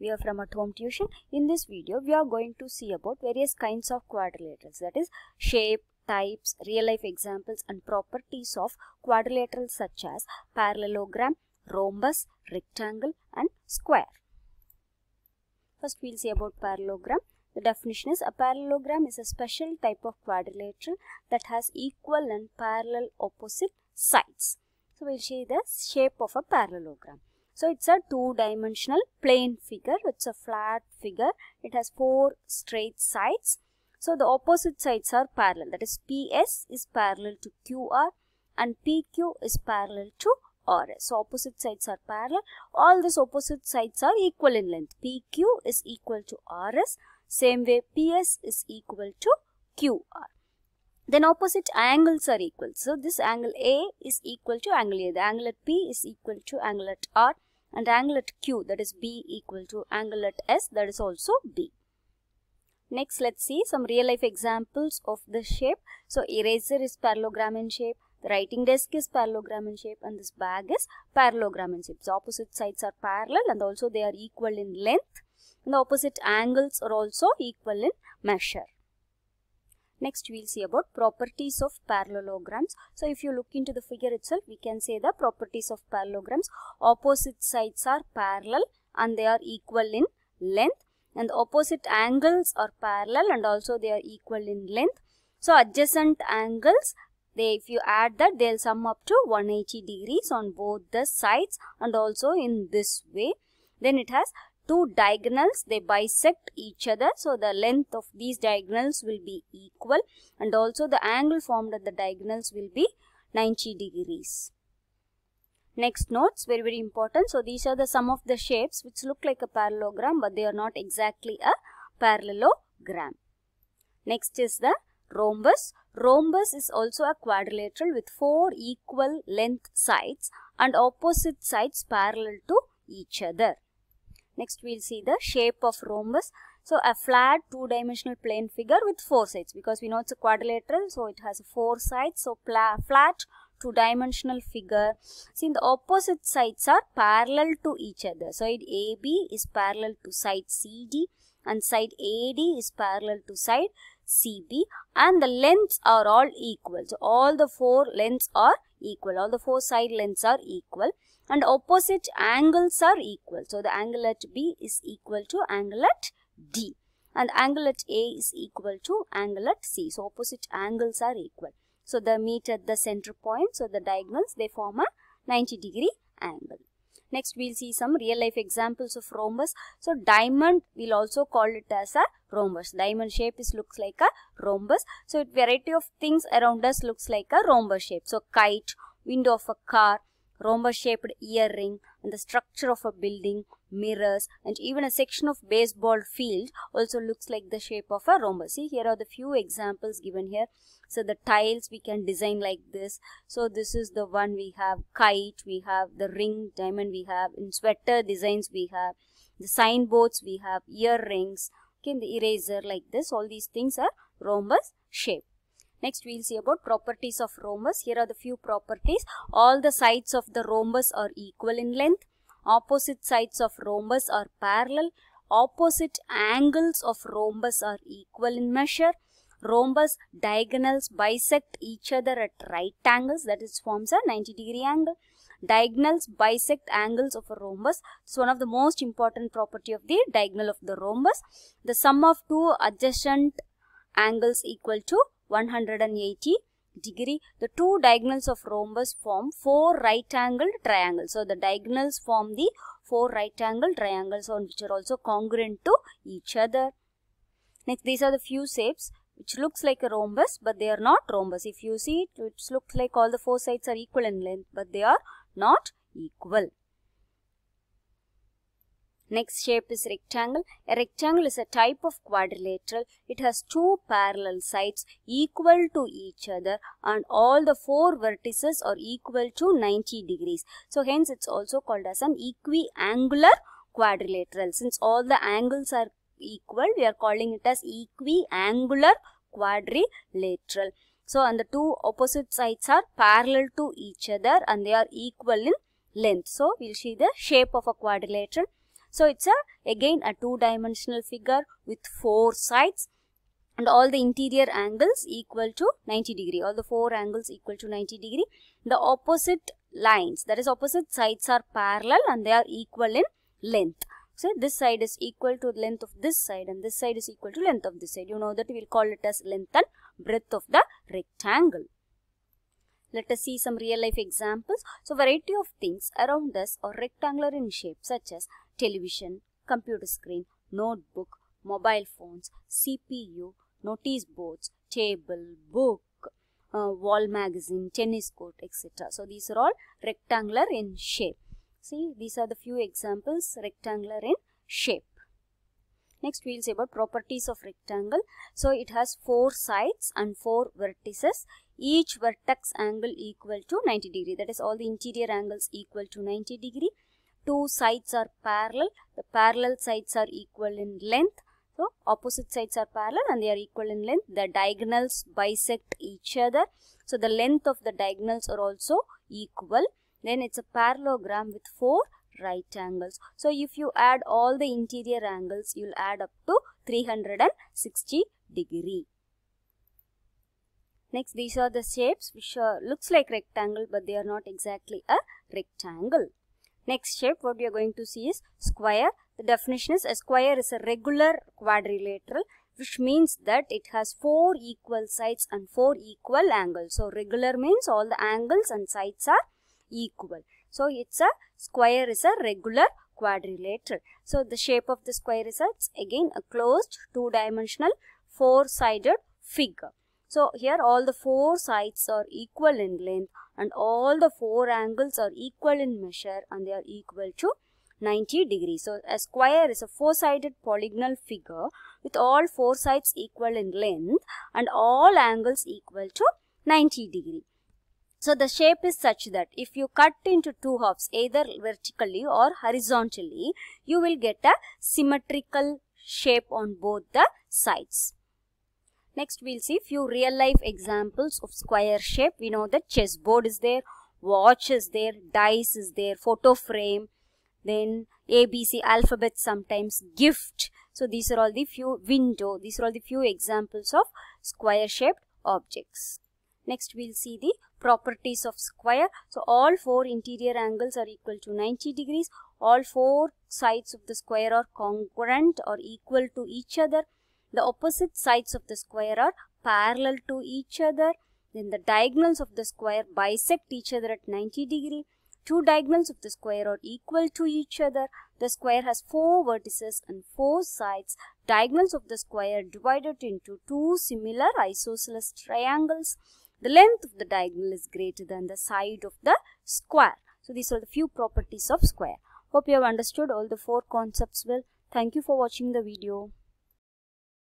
We are from at home tuition. In this video, we are going to see about various kinds of quadrilaterals that is shape, types, real life examples and properties of quadrilaterals such as parallelogram, rhombus, rectangle and square. First, we'll see about parallelogram. The definition is a parallelogram is a special type of quadrilateral that has equal and parallel opposite sides. So, we'll see the shape of a parallelogram. So it's a two-dimensional plane figure. It's a flat figure. It has four straight sides. So the opposite sides are parallel. That is PS is parallel to QR and PQ is parallel to RS. So opposite sides are parallel. All these opposite sides are equal in length. PQ is equal to RS. Same way PS is equal to QR then opposite angles are equal. So this angle A is equal to angle A. The angle at P is equal to angle at R and angle at Q that is B equal to angle at S that is also B. Next, let's see some real life examples of this shape. So, eraser is parallelogram in shape, the writing desk is parallelogram in shape and this bag is parallelogram in shape. The opposite sides are parallel and also they are equal in length and the opposite angles are also equal in measure. Next we'll see about properties of parallelograms. So if you look into the figure itself, we can say the properties of parallelograms. Opposite sides are parallel and they are equal in length and opposite angles are parallel and also they are equal in length. So adjacent angles, they if you add that they'll sum up to 180 degrees on both the sides and also in this way. Then it has two diagonals, they bisect each other. So, the length of these diagonals will be equal and also the angle formed at the diagonals will be 90 degrees. Next notes, very very important. So, these are the sum of the shapes which look like a parallelogram but they are not exactly a parallelogram. Next is the rhombus. Rhombus is also a quadrilateral with four equal length sides and opposite sides parallel to each other. Next we'll see the shape of rhombus. So a flat two-dimensional plane figure with four sides because we know it's a quadrilateral so it has four sides. So flat two-dimensional figure. See the opposite sides are parallel to each other. Side AB is parallel to side CD and side AD is parallel to side CB and the lengths are all equal. So all the four lengths are equal. All the four side lengths are equal and opposite angles are equal. So the angle at B is equal to angle at D and angle at A is equal to angle at C. So opposite angles are equal. So they meet at the center point. So the diagonals they form a 90 degree angle. Next we'll see some real life examples of rhombus. So diamond we'll also call it as a rhombus. Diamond shape is looks like a rhombus. So variety of things around us looks like a rhombus shape. So kite, window of a car, rhombus shaped earring and the structure of a building, mirrors and even a section of baseball field also looks like the shape of a rhombus. See here are the few examples given here. So the tiles we can design like this. So this is the one we have kite, we have the ring diamond we have, in sweater designs we have, the signboards we have, earrings, okay, the eraser like this. All these things are rhombus shape. Next we'll see about properties of rhombus. Here are the few properties. All the sides of the rhombus are equal in length. Opposite sides of rhombus are parallel. Opposite angles of rhombus are equal in measure. Rhombus diagonals bisect each other at right angles that is forms a 90 degree angle. Diagonals bisect angles of a rhombus. It's one of the most important property of the diagonal of the rhombus. The sum of two adjacent angles equal to 180 degree. The two diagonals of rhombus form four right-angled triangles. So, the diagonals form the four right-angled triangles on which are also congruent to each other. Next, these are the few shapes which looks like a rhombus but they are not rhombus. If you see it, it looks like all the four sides are equal in length but they are not equal. Next shape is rectangle. A rectangle is a type of quadrilateral. It has two parallel sides equal to each other and all the four vertices are equal to 90 degrees. So hence it's also called as an equiangular quadrilateral. Since all the angles are equal, we are calling it as equiangular quadrilateral. So and the two opposite sides are parallel to each other and they are equal in length. So we'll see the shape of a quadrilateral. So it's a again a two-dimensional figure with four sides and all the interior angles equal to 90 degree. All the four angles equal to 90 degree. The opposite lines that is opposite sides are parallel and they are equal in length. So this side is equal to length of this side and this side is equal to length of this side. You know that we will call it as length and breadth of the rectangle. Let us see some real life examples. So variety of things around us are rectangular in shape such as television, computer screen, notebook, mobile phones, CPU, notice boards, table, book, uh, wall magazine, tennis court, etc. So these are all rectangular in shape. See, these are the few examples rectangular in shape. Next, we'll say about properties of rectangle. So it has four sides and four vertices each vertex angle equal to 90 degree that is all the interior angles equal to 90 degree two sides are parallel the parallel sides are equal in length so opposite sides are parallel and they are equal in length the diagonals bisect each other so the length of the diagonals are also equal then it's a parallelogram with four right angles so if you add all the interior angles you'll add up to 360 degree Next, these are the shapes which are, uh, looks like rectangle, but they are not exactly a rectangle. Next shape, what we are going to see is square. The definition is a square is a regular quadrilateral, which means that it has four equal sides and four equal angles. So, regular means all the angles and sides are equal. So, it's a square is a regular quadrilateral. So, the shape of the square is a, again a closed two-dimensional four-sided figure. So here all the four sides are equal in length and all the four angles are equal in measure and they are equal to 90 degrees. So a square is a four-sided polygonal figure with all four sides equal in length and all angles equal to 90 degrees. So the shape is such that if you cut into two halves either vertically or horizontally, you will get a symmetrical shape on both the sides. Next, we'll see few real-life examples of square shape. We know that chessboard is there, watch is there, dice is there, photo frame, then ABC alphabet sometimes, gift. So, these are all the few window. These are all the few examples of square-shaped objects. Next, we'll see the properties of square. So, all four interior angles are equal to 90 degrees. All four sides of the square are congruent or equal to each other the opposite sides of the square are parallel to each other. Then the diagonals of the square bisect each other at 90 degree. Two diagonals of the square are equal to each other. The square has four vertices and four sides. Diagonals of the square divided into two similar isosceles triangles. The length of the diagonal is greater than the side of the square. So these are the few properties of square. Hope you have understood all the four concepts well. Thank you for watching the video.